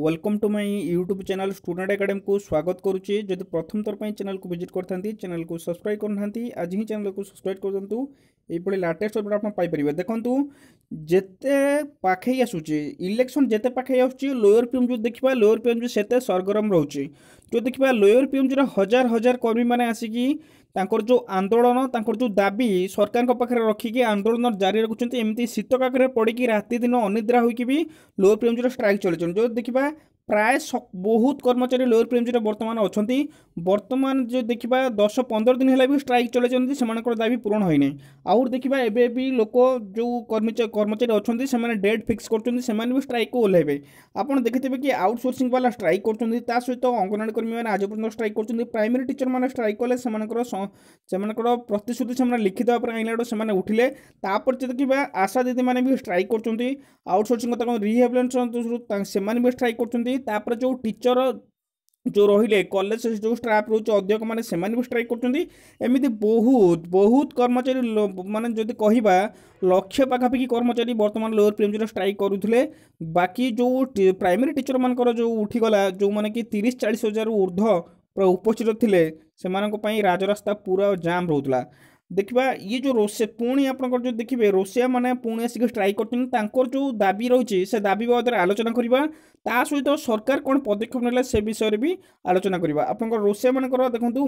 welcome to my YouTube channel student academy কু স্বাগত করুছি যদি প্রথম থর পাই চ্যানেল কু ভিজিট করে চ্যানেল কু সবসক্রাইব করুনাহান্তি আজ হি চ্যানেল কু সবসক্রাইব করতু এইপরি লেটেস্ট অপডেট আপন পাই পারিবে দেখন্তু যেতে পাখেই আসুচি ইলেকশন যেতে পাখেই আসুচি লোয়ার পিএমজি দেখিবা লোয়ার পিএমজি সেতে সরগরম রহুচি তো দেখিবা লোয়ার পিএমজির হাজার হাজার কর্মী মানে আসিকি ତାଙ୍କର ଯେଉଁ ଆନ୍ଦୋଳନ ତାଙ୍କର ଯେଉଁ ଦାବି ସରକାରଙ୍କ ପାଖରେ ରଖିକି ଆନ୍ଦୋଳନ ଜାରି ରଖୁଛନ୍ତି ଏମିତି ଶୀତ କାକରେ ପଡ଼ିକି ରାତି ଦିନ ଅନିଦ୍ରା ହୋଇକି ବି ଲୋ ପ୍ରେମଜୁର ଷ୍ଟ୍ରାଇକ୍ ଚଲେଇଛନ୍ତି ଯେଉଁ ଦେଖିବା প্রায় বহু কর্মচারী লোয়ার প্রিএমজিরে বর্তমানে অনেক বর্তমান যে দেখা দশ পনের দিন হলে স্ট্রাইক চলাইছেন সে দাবি পূরণ হয়নি আহর দেখা এবে বি লোক যে কর্মচারী অনেক সে ডেট ফিক্স করছেন সে স্ট্রাইক ওহ্লাইবে আপনার দেখি কি আউটসোর্সিং বালা স্ট্রাইক করছেন তা সহ অঙ্গনওয়াড়ি কর্মী মানে আজ পর্যন্ত স্ট্রাইক করছেন প্রাইমারি টিচর মানে স্ট্রাইক কলে সে প্রতিশ্রুতি সে লিখিত উপরে আইনলাঠু সে উঠিলে তাপরে দেখা আশা দিদি মানে স্ট্রাইক করছেন আউটসোর্সিং কথা রিহাবিলিটেসন সে স্ট্রাইক করছেন ତାପରେ ଯେଉଁ ଟିଚର ଯେଉଁ ରହିଲେ କଲେଜ ଯେଉଁ ଷ୍ଟାଫ୍ ରହୁଛି ଅଧ୍ୟକ୍ଷମାନେ ସେମାନେ ବି ଷ୍ଟ୍ରାଇକ୍ କରୁଛନ୍ତି ଏମିତି ବହୁତ ବହୁତ କର୍ମଚାରୀ ମାନେ ଯଦି କହିବା ଲକ୍ଷ ପାଖାପାଖି କର୍ମଚାରୀ ବର୍ତ୍ତମାନ ଲୋୟର ପ୍ରିଏମ୍ଜିର ଷ୍ଟ୍ରାଇକ୍ କରୁଥିଲେ ବାକି ଯେଉଁ ପ୍ରାଇମେରୀ ଟିଚରମାନଙ୍କର ଯେଉଁ ଉଠିଗଲା ଯେଉଁମାନେ କି ତିରିଶ ଚାଳିଶ ହଜାରରୁ ଉର୍ଦ୍ଧ୍ୱ ପୁରା ଉପସ୍ଥିତ ଥିଲେ ସେମାନଙ୍କ ପାଇଁ ରାଜରାସ୍ତା ପୁରା ଜାମ୍ ରହୁଥିଲା ଦେଖିବା ଇଏ ଯେଉଁ ରୋଷେ ପୁଣି ଆପଣଙ୍କର ଯେଉଁ ଦେଖିବେ ରୋଷିଆମାନେ ପୁଣି ଆସିକି ଷ୍ଟ୍ରାଇକ୍ କରୁଛନ୍ତି ତାଙ୍କର ଯେଉଁ ଦାବି ରହିଛି ସେ ଦାବି ବାବଦରେ ଆଲୋଚନା କରିବା ତା ସହିତ ସରକାର କ'ଣ ପଦକ୍ଷେପ ନେଲେ ସେ ବିଷୟରେ ବି ଆଲୋଚନା କରିବା ଆପଣଙ୍କର ରୋଷେଇମାନଙ୍କର ଦେଖନ୍ତୁ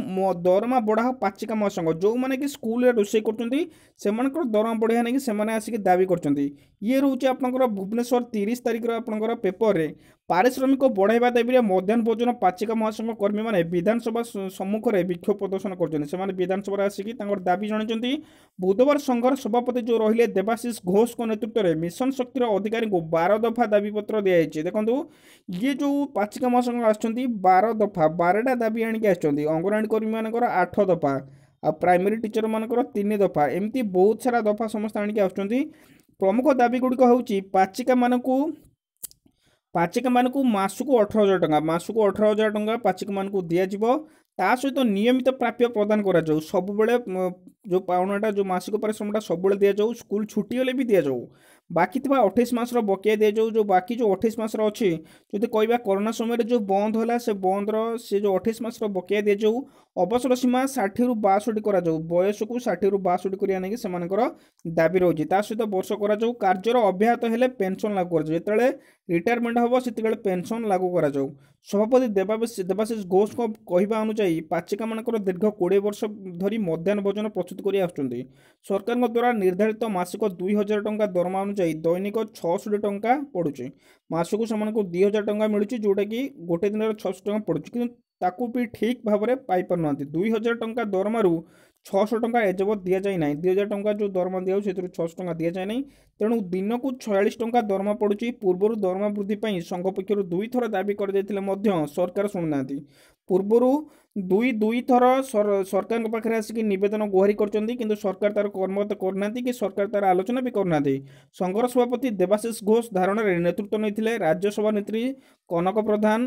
ଦରମା ବଢ଼ା ପାଚିକା ମହାସଂଘ ଯେଉଁମାନେ କି ସ୍କୁଲରେ ରୋଷେଇ କରୁଛନ୍ତି ସେମାନଙ୍କର ଦରମା ବଢ଼ିଆ ନେଇକି ସେମାନେ ଆସିକି ଦାବି କରୁଛନ୍ତି ଇଏ ରହୁଛି ଆପଣଙ୍କର ଭୁବନେଶ୍ୱର ତିରିଶ ତାରିଖର ଆପଣଙ୍କର ପେପରରେ ପାରିଶ୍ରମିକ ବଢ଼ାଇବା ଦାବିରେ ମଧ୍ୟାହ୍ନ ଭୋଜନ ପାଚିକା ମହାସଂଘ କର୍ମୀମାନେ ବିଧାନସଭା ସମ୍ମୁଖରେ ବିକ୍ଷୋଭ ପ୍ରଦର୍ଶନ କରୁଛନ୍ତି ସେମାନେ ବିଧାନସଭାରେ ଆସିକି ତାଙ୍କର ଦାବି ଜଣାଇଛନ୍ତି ବୁଧବାର ସଂଘର ସଭାପତି ଯେଉଁ ରହିଲେ ଦେବାଶିଷ ଘୋଷଙ୍କ ନେତୃତ୍ୱରେ ମିଶନ ଶକ୍ତିର ଅଧିକାରୀଙ୍କୁ ବାର ଦଫା ଦାବିପତ୍ର ଦିଆଯାଇଛି ଦେଖନ୍ତୁ ଇଏ ଯେଉଁ ପାଚିକା ମହାସଂଘ ଆସିଛନ୍ତି ବାର ଦଫା ବାରଟା ଦାବି ଆଣିକି ଆସିଛନ୍ତି ଅଙ୍ଗନବାଡ଼ି କର୍ମୀମାନଙ୍କର ଆଠ ଦଫା ଆଉ ପ୍ରାଇମେରୀ ଟିଚରମାନଙ୍କର ତିନି ଦଫା ଏମିତି ବହୁତ ସାରା ଦଫା ସମସ୍ତେ ଆଣିକି ଆସୁଛନ୍ତି ପ୍ରମୁଖ ଦାବିଗୁଡ଼ିକ ହେଉଛି ପାଚିକାମାନଙ୍କୁ ପାଚିକମାନଙ୍କୁ ମାସକୁ ଅଠର ହଜାର ଟଙ୍କା ମାସକୁ ଅଠର ହଜାର ଟଙ୍କା ପାଚିକମାନଙ୍କୁ ଦିଆଯିବ ତା ସହିତ ନିୟମିତ ପ୍ରାପ୍ୟ ପ୍ରଦାନ କରାଯାଉ ସବୁବେଳେ ଯେଉଁ ପାଉଣାଟା ଯେଉଁ ମାସିକ ପରିଶ୍ରମଟା ସବୁବେଳେ ଦିଆଯାଉ ସ୍କୁଲ ଛୁଟି ହେଲେ ବି ଦିଆଯାଉ ବାକି ଥିବା ଅଠେଇଶ ମାସର ବକେୟା ଦିଆଯାଉ ଯେଉଁ ବାକି ଯେଉଁ ଅଠେଇଶ ମାସର ଅଛି ଯଦି କହିବା କରୋନା ସମୟରେ ଯେଉଁ ବନ୍ଦ ହେଲା ସେ ବନ୍ଦର ସେ ଯେଉଁ ଅଠେଇଶ ମାସର ବକେୟା ଦିଆଯାଉ ଅବସର ସୀମା ଷାଠିଏରୁ ବାଷଠି କରାଯାଉ ବୟସକୁ ଷାଠିଏରୁ ବାଷଠି କରିବା ନେଇକି ସେମାନଙ୍କର ଦାବି ରହୁଛି ତା ସହିତ ବର୍ଷ କରାଯାଉ କାର୍ଯ୍ୟର ଅବ୍ୟାହତ ହେଲେ ପେନ୍ସନ୍ ଲାଗୁ କରାଯାଉ ଯେତେବେଳେ ରିଟାୟାରମେଣ୍ଟ ହେବ ସେତେବେଳେ ପେନ୍ସନ୍ ଲାଗୁ କରାଯାଉ ସଭାପତି ଦେବାଶିଷ ଦେବାଶିଷ ଘୋଷଙ୍କ କହିବା ଅନୁଯାୟୀ ପାଚିକାମାନଙ୍କର ଦୀର୍ଘ କୋଡ଼ିଏ ବର୍ଷ ଧରି ମଧ୍ୟାହ୍ନ ଭୋଜନ ପ୍ରସ୍ତୁତ କରି ଆସୁଛନ୍ତି ସରକାରଙ୍କ ଦ୍ୱାରା ନିର୍ଦ୍ଧାରିତ ମାସିକ ଦୁଇ ହଜାର ଟଙ୍କା ଦରମା ଅନୁଯାୟୀ ଅନୁଯାୟୀ ଦୈନିକ ଛଅଶହ ଟଙ୍କା ପଡ଼ୁଛି ମାସକୁ ସେମାନଙ୍କୁ ଦୁଇ ହଜାର ଟଙ୍କା ମିଳୁଛି ଯେଉଁଟାକି ଗୋଟେ ଦିନରେ ଛଅଶହ ଟଙ୍କା ପଡ଼ୁଛି କିନ୍ତୁ ତାକୁ ବି ଠିକ୍ ଭାବରେ ପାଇପାରୁନାହାନ୍ତି ଦୁଇ ହଜାର ଟଙ୍କା ଦରମାରୁ ଛଅଶହ ଟଙ୍କା ଏଯାବତ୍ ଦିଆଯାଇ ନାହିଁ ଦୁଇ ହଜାର ଟଙ୍କା ଯେଉଁ ଦରମା ଦିଆହେଉଛି ସେଥିରୁ ଛଅଶହ ଟଙ୍କା ଦିଆଯାଏ ନାହିଁ ତେଣୁ ଦିନକୁ ଛୟାଳିଶ ଟଙ୍କା ଦରମା ପଡ଼ୁଛି ପୂର୍ବରୁ ଦରମା ବୃଦ୍ଧି ପାଇଁ ସଂଘ ପକ୍ଷରୁ ଦୁଇଥର ଦାବି କରାଯାଇଥିଲେ ମଧ୍ୟ ସରକାର ଶୁଣୁନାହାନ୍ତି ପୂର୍ବରୁ দুই দুই থর সরকারଙ୍କ ପାଖରେ ଆସିକି ନିବେଦନ ଗୁହାରି କରିଛନ୍ତି କିନ୍ତୁ ସରକାର ତାର କର୍ମତ କରୁନାହାନ୍ତି କି ସରକାର ତାର ଆଲୋଚନା ବି କରୁନାହାନ୍ତି ସଂଘର ସଭାପତି ଦେବାଶିଷ ଘୋଷ ଧାରଣାରେ ନେତୃତ୍ୱ ନେଇଥିଲେ ରାଜ୍ୟସଭା ନେତ୍ରୀ କନକ ପ୍ରଧାନ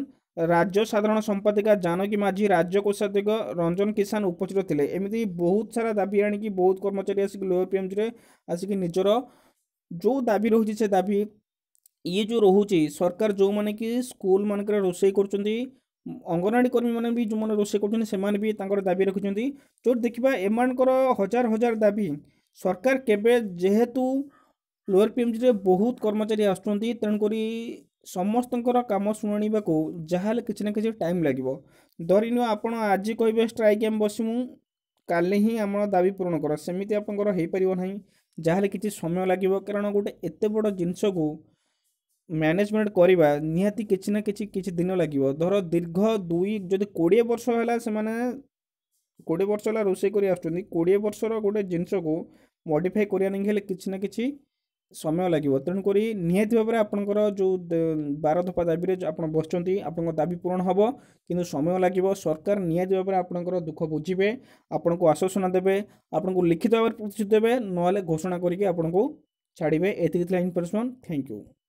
ରାଜ୍ୟ ସାଧାରଣ ସମ୍ପାଦିକା ଜାନକୀ ମାଝୀ ରାଜ୍ୟ କୋଷାଧ୍ୟକ୍ଷ ରଞ୍ଜନ କିଷାନ ଉପସ୍ଥିତ ଥିଲେ ଏମିତି ବହୁତ ସାରା ଦାବି ଆଣିକି ବହୁତ କର୍ମଚାରୀ ଆସିକି ଲୋୟର ପିଏମ୍ଜିରେ ଆସିକି ନିଜର ଯେଉଁ ଦାବି ରହୁଛି ସେ ଦାବି ଇଏ ଯେଉଁ ରହୁଛି ସରକାର ଯେଉଁମାନେ କି ସ୍କୁଲମାନଙ୍କରେ ରୋଷେଇ କରୁଛନ୍ତି ଅଙ୍ଗନବାଡ଼ି କର୍ମୀମାନେ ବି ଯେଉଁମାନେ ରୋଷେଇ କରୁଛନ୍ତି ସେମାନେ ବି ତାଙ୍କର ଦାବି ରଖିଛନ୍ତି ଯେଉଁଠି ଦେଖିବା ଏମାନଙ୍କର ହଜାର ହଜାର ଦାବି ସରକାର କେବେ ଯେହେତୁ ଲୋୟର ପିଏମ୍ଜିରେ ବହୁତ କର୍ମଚାରୀ ଆସୁଛନ୍ତି ତେଣୁକରି ସମସ୍ତଙ୍କର କାମ ଶୁଣାଣିବାକୁ ଯାହାହେଲେ କିଛି ନା କିଛି ଟାଇମ୍ ଲାଗିବ ଧରିନିଅ ଆପଣ ଆଜି କହିବେ ଷ୍ଟ୍ରାଇକ୍ ଆମେ ବସିମୁ କାଲି ହିଁ ଆମର ଦାବି ପୂରଣ କର ସେମିତି ଆପଣଙ୍କର ହେଇପାରିବ ନାହିଁ ଯାହାହେଲେ କିଛି ସମୟ ଲାଗିବ କାରଣ ଗୋଟେ ଏତେ ବଡ଼ ଜିନିଷକୁ ম্যানেজমেন্ট করা নিহতি কিছু না কিছু কিছু দিন লাগিব ধর দীর্ঘ দুই যদি কোড়িয়ে বর্ষ হল সে কোড়িয়ে বর্ষ হল রোষেই করে আসছেন কোড়িয়ে বর্ষর গোটে জিনিসক মডিফাই করা নাকি হলে কিছু না কিছু ସମୟ ଲାଗିବ ତେଣୁକରି ନିହାତି ଭାବରେ ଆପଣଙ୍କର ଯେଉଁ ବାର ଦଫା ଦାବିରେ ଆପଣ ବସିଛନ୍ତି ଆପଣଙ୍କ ଦାବି ପୂରଣ ହେବ କିନ୍ତୁ ସମୟ ଲାଗିବ ସରକାର ନିହାତି ଭାବରେ ଆପଣଙ୍କର ଦୁଃଖ ବୁଝିବେ ଆପଣଙ୍କୁ ଆଶ୍ୱାସନା ଦେବେ ଆପଣଙ୍କୁ ଲିଖିତ ଭାବରେ ପ୍ରତିଶ୍ରୁତି ଦେବେ ନହେଲେ ଘୋଷଣା କରିକି ଆପଣଙ୍କୁ ଛାଡ଼ିବେ ଏତିକି ଥିଲା ଇନଫର୍ମେସନ୍ ଥ୍ୟାଙ୍କ ୟୁ